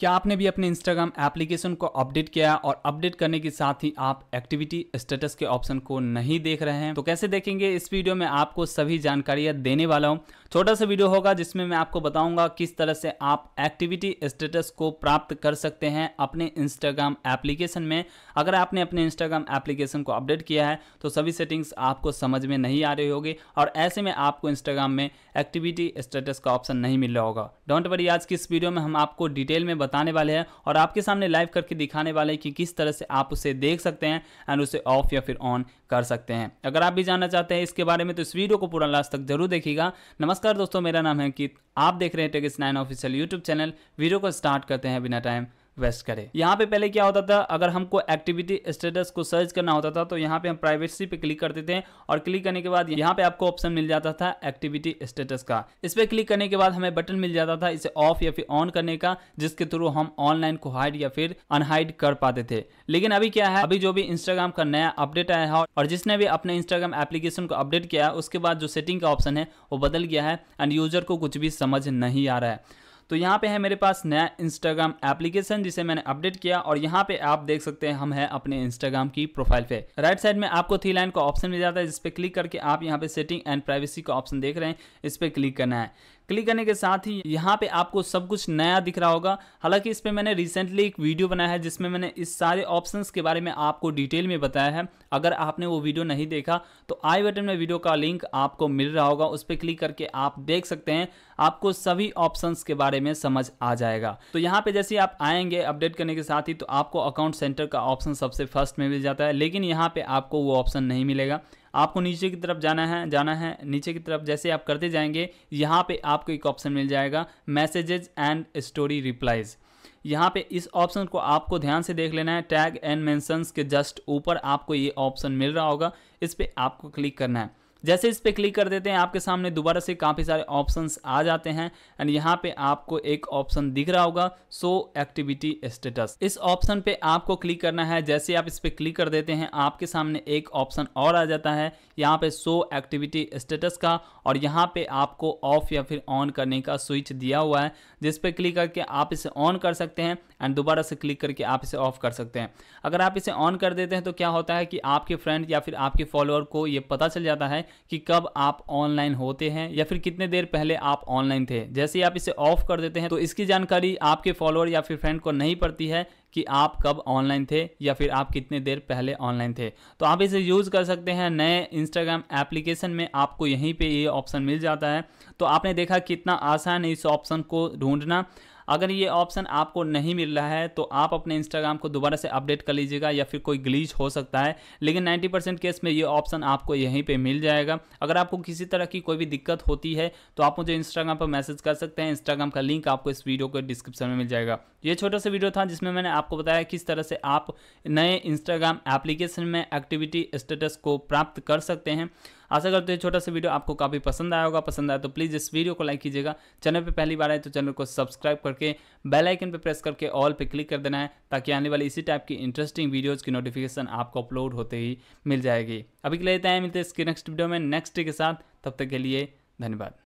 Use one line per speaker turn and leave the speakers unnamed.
क्या आपने भी अपने इंस्टाग्राम एप्लीकेशन को अपडेट किया और अपडेट करने के साथ ही आप एक्टिविटी स्टेटस के ऑप्शन को नहीं देख रहे हैं तो कैसे देखेंगे इस वीडियो में आपको सभी जानकारियां देने वाला हूं छोटा सा वीडियो होगा जिसमें मैं आपको बताऊंगा किस तरह से आप एक्टिविटी स्टेटस को प्राप्त कर सकते हैं अपने इंस्टाग्राम एप्लीकेशन में अगर आपने अपने इंस्टाग्राम एप्लीकेशन को अपडेट किया है तो सभी सेटिंग्स आपको समझ में नहीं आ रही होगी और ऐसे में आपको इंस्टाग्राम में एक्टिविटी स्टेटस का ऑप्शन नहीं मिल रहा होगा डोंट वरी आज की इस वीडियो में हम आपको डिटेल में बताने वाले हैं और आपके सामने लाइव करके दिखाने वाले हैं कि किस तरह से आप उसे देख सकते हैं एंड उसे ऑफ या फिर ऑन कर सकते हैं अगर आप भी जानना चाहते हैं इसके बारे में तो इस वीडियो को पूरा लास्ट तक जरूर देखिएगा नमस्कार दोस्तों मेरा नाम है कि आप देख रहे हैं टेगिस nine official YouTube channel video को स्टार्ट करते हैं बिना टाइम वेस्ट करें यहाँ पे पहले क्या होता था अगर हमको एक्टिविटी स्टेटस को सर्च करना होता था तो यहाँ पे हम प्राइवेसी पे क्लिक करते थे और क्लिक करने के बाद यहाँ पे आपको ऑप्शन मिल जाता था एक्टिविटी स्टेटस का इस पर क्लिक करने के बाद हमें बटन मिल जाता था इसे ऑफ या फिर ऑन करने का जिसके थ्रू हम ऑनलाइन को हाइड या फिर अनहाइड कर पाते थे लेकिन अभी क्या है अभी जो भी इंस्टाग्राम का नया अपडेट आया है और जिसने भी अपने इंस्टाग्राम एप्लीकेशन को अपडेट किया है उसके बाद जो सेटिंग का ऑप्शन है वो बदल गया है एंड यूजर को कुछ भी समझ नहीं आ रहा है तो यहाँ पे है मेरे पास नया इंस्टाग्राम एप्लीकेशन जिसे मैंने अपडेट किया और यहाँ पे आप देख सकते हैं हम है अपने इंस्टाग्राम की प्रोफाइल पे राइट साइड में आपको थ्री लाइन का ऑप्शन मिल जाता है जिसपे क्लिक करके आप यहाँ पे सेटिंग एंड प्राइवेसी का ऑप्शन देख रहे हैं इस पर क्लिक करना है क्लिक करने के साथ ही यहाँ पे आपको सब कुछ नया दिख रहा होगा हालांकि इस पर मैंने रिसेंटली एक वीडियो बनाया है जिसमें मैंने इस सारे ऑप्शंस के बारे में आपको डिटेल में बताया है अगर आपने वो वीडियो नहीं देखा तो आई बटन में वीडियो का लिंक आपको मिल रहा होगा उस पर क्लिक करके आप देख सकते हैं आपको सभी ऑप्शन के बारे में समझ आ जाएगा तो यहाँ पे जैसे आप आएंगे अपडेट करने के साथ ही तो आपको अकाउंट सेंटर का ऑप्शन सबसे फर्स्ट में मिल जाता है लेकिन यहाँ पे आपको वो ऑप्शन नहीं मिलेगा आपको नीचे की तरफ जाना है जाना है नीचे की तरफ जैसे आप करते जाएंगे यहाँ पे आपको एक ऑप्शन मिल जाएगा मैसेजेज एंड स्टोरी रिप्लाइज़ यहाँ पे इस ऑप्शन को आपको ध्यान से देख लेना है टैग एंड मैंसन्स के जस्ट ऊपर आपको ये ऑप्शन मिल रहा होगा इस पर आपको क्लिक करना है जैसे इस पर क्लिक कर देते हैं आपके सामने दोबारा से काफ़ी सारे ऑप्शंस आ जाते हैं एंड यहाँ पे आपको एक ऑप्शन दिख रहा होगा सो एक्टिविटी स्टेटस इस ऑप्शन पे आपको क्लिक करना है जैसे आप इस पर क्लिक कर देते हैं आपके सामने एक ऑप्शन और आ जाता है यहाँ पे सो एक्टिविटी स्टेटस का और यहाँ पे आपको ऑफ या फिर ऑन करने का स्विच दिया हुआ है जिस पर क्लिक करके आप इसे ऑन कर सकते हैं एंड दोबारा से क्लिक करके आप इसे ऑफ कर सकते हैं अगर आप इसे ऑन कर देते हैं तो क्या होता है कि आपके फ्रेंड या फिर आपके फॉलोअर को ये पता चल जाता है कि कब आप ऑनलाइन होते हैं या फिर कितने देर पहले आप ऑनलाइन थे जैसे ही आप इसे ऑफ कर देते हैं तो इसकी जानकारी आपके फॉलोअर या फिर फ्रेंड को नहीं पड़ती है कि आप कब ऑनलाइन थे या फिर आप कितने देर पहले ऑनलाइन थे तो आप इसे यूज़ कर सकते हैं नए इंस्टाग्राम एप्लीकेशन में आपको यहीं पे ये ऑप्शन मिल जाता है तो आपने देखा कितना आसान है इस ऑप्शन को ढूंढना अगर ये ऑप्शन आपको नहीं मिल रहा है तो आप अपने इंस्टाग्राम को दोबारा से अपडेट कर लीजिएगा या फिर कोई ग्लीच हो सकता है लेकिन 90 परसेंट केस में ये ऑप्शन आपको यहीं पे मिल जाएगा अगर आपको किसी तरह की कोई भी दिक्कत होती है तो आप मुझे इंस्टाग्राम पर मैसेज कर सकते हैं इंस्टाग्राम का लिंक आपको इस वीडियो के डिस्क्रिप्शन में मिल जाएगा ये छोटा सा वीडियो था जिसमें मैंने आपको बताया किस तरह से आप नए इंस्टाग्राम एप्लीकेशन में एक्टिविटी स्टेटस को प्राप्त कर सकते हैं आशा करते हैं छोटा सा वीडियो आपको काफ़ी पसंद आया होगा पसंद आया तो प्लीज़ इस वीडियो को लाइक कीजिएगा चैनल पर पहली बार आए तो चैनल को सब्सक्राइब करके बेल आइकन पर प्रेस करके ऑल पर क्लिक कर देना है ताकि आने वाली इसी टाइप की इंटरेस्टिंग वीडियोज़ की नोटिफिकेशन आपको अपलोड होते ही मिल जाएगी अभी के लिए तय मिलते हैं इसके नेक्स्ट वीडियो में नेक्स्ट डे के साथ तब तक के लिए धन्यवाद